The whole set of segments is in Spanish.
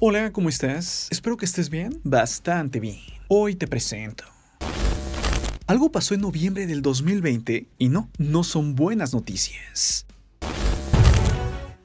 Hola, ¿cómo estás? Espero que estés bien. Bastante bien. Hoy te presento. Algo pasó en noviembre del 2020 y no, no son buenas noticias.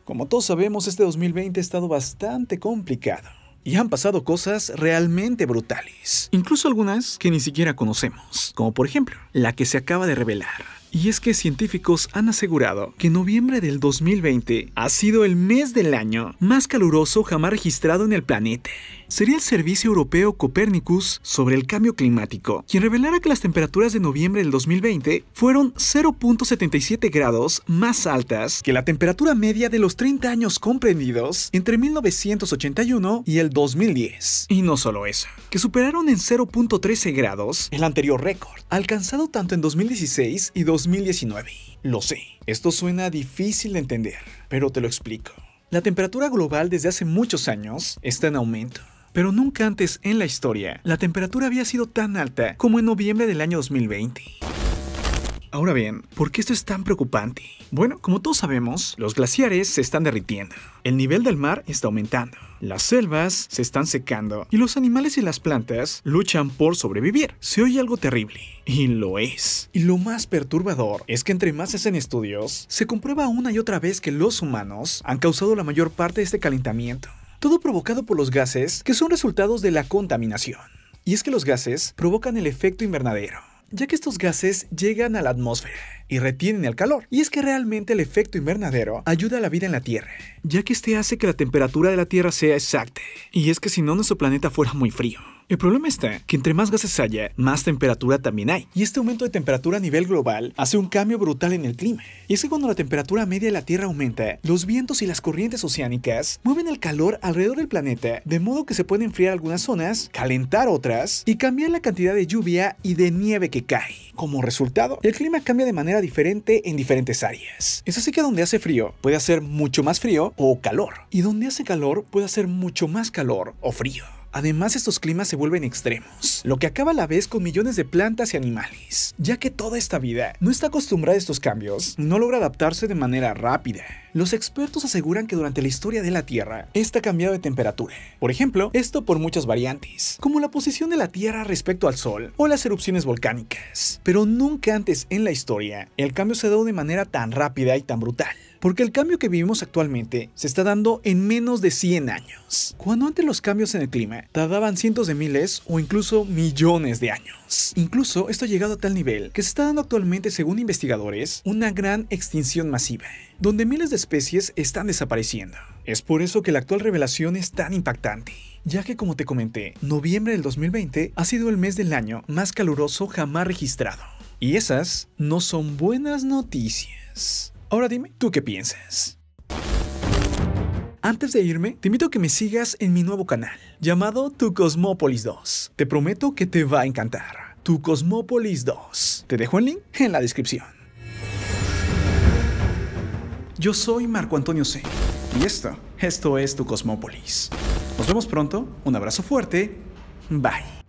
Como todos sabemos, este 2020 ha estado bastante complicado y han pasado cosas realmente brutales, incluso algunas que ni siquiera conocemos, como por ejemplo la que se acaba de revelar y es que científicos han asegurado que noviembre del 2020 ha sido el mes del año más caluroso jamás registrado en el planeta sería el Servicio Europeo Copernicus sobre el Cambio Climático, quien revelara que las temperaturas de noviembre del 2020 fueron 0.77 grados más altas que la temperatura media de los 30 años comprendidos entre 1981 y el 2010. Y no solo eso, que superaron en 0.13 grados el anterior récord, alcanzado tanto en 2016 y 2019. Lo sé, esto suena difícil de entender, pero te lo explico. La temperatura global desde hace muchos años está en aumento pero nunca antes en la historia la temperatura había sido tan alta como en noviembre del año 2020. Ahora bien, ¿por qué esto es tan preocupante? Bueno, como todos sabemos, los glaciares se están derritiendo, el nivel del mar está aumentando, las selvas se están secando y los animales y las plantas luchan por sobrevivir. Se oye algo terrible, y lo es. Y lo más perturbador es que entre más se hacen estudios, se comprueba una y otra vez que los humanos han causado la mayor parte de este calentamiento todo provocado por los gases que son resultados de la contaminación. Y es que los gases provocan el efecto invernadero, ya que estos gases llegan a la atmósfera y retienen el calor. Y es que realmente el efecto invernadero ayuda a la vida en la Tierra, ya que este hace que la temperatura de la Tierra sea exacta. Y es que si no, nuestro planeta fuera muy frío. El problema está que entre más gases haya, más temperatura también hay. Y este aumento de temperatura a nivel global hace un cambio brutal en el clima. Y es que cuando la temperatura media de la Tierra aumenta, los vientos y las corrientes oceánicas mueven el calor alrededor del planeta, de modo que se pueden enfriar algunas zonas, calentar otras y cambiar la cantidad de lluvia y de nieve que cae. Como resultado, el clima cambia de manera diferente en diferentes áreas. Es así que donde hace frío puede hacer mucho más frío o calor. Y donde hace calor puede hacer mucho más calor o frío. Además, estos climas se vuelven extremos, lo que acaba a la vez con millones de plantas y animales, ya que toda esta vida no está acostumbrada a estos cambios, no logra adaptarse de manera rápida. Los expertos aseguran que durante la historia de la Tierra, está cambiado de temperatura. Por ejemplo, esto por muchas variantes, como la posición de la Tierra respecto al Sol o las erupciones volcánicas. Pero nunca antes en la historia, el cambio se ha dado de manera tan rápida y tan brutal. Porque el cambio que vivimos actualmente se está dando en menos de 100 años. Cuando antes los cambios en el clima tardaban cientos de miles o incluso millones de años. Incluso esto ha llegado a tal nivel que se está dando actualmente, según investigadores, una gran extinción masiva, donde miles de especies están desapareciendo. Es por eso que la actual revelación es tan impactante, ya que como te comenté, noviembre del 2020 ha sido el mes del año más caluroso jamás registrado. Y esas no son buenas noticias. Ahora dime, ¿tú qué piensas? Antes de irme, te invito a que me sigas en mi nuevo canal, llamado Tu Cosmópolis 2. Te prometo que te va a encantar. Tu Cosmópolis 2. Te dejo el link en la descripción. Yo soy Marco Antonio C. Y esto, esto es Tu Cosmópolis. Nos vemos pronto, un abrazo fuerte, bye.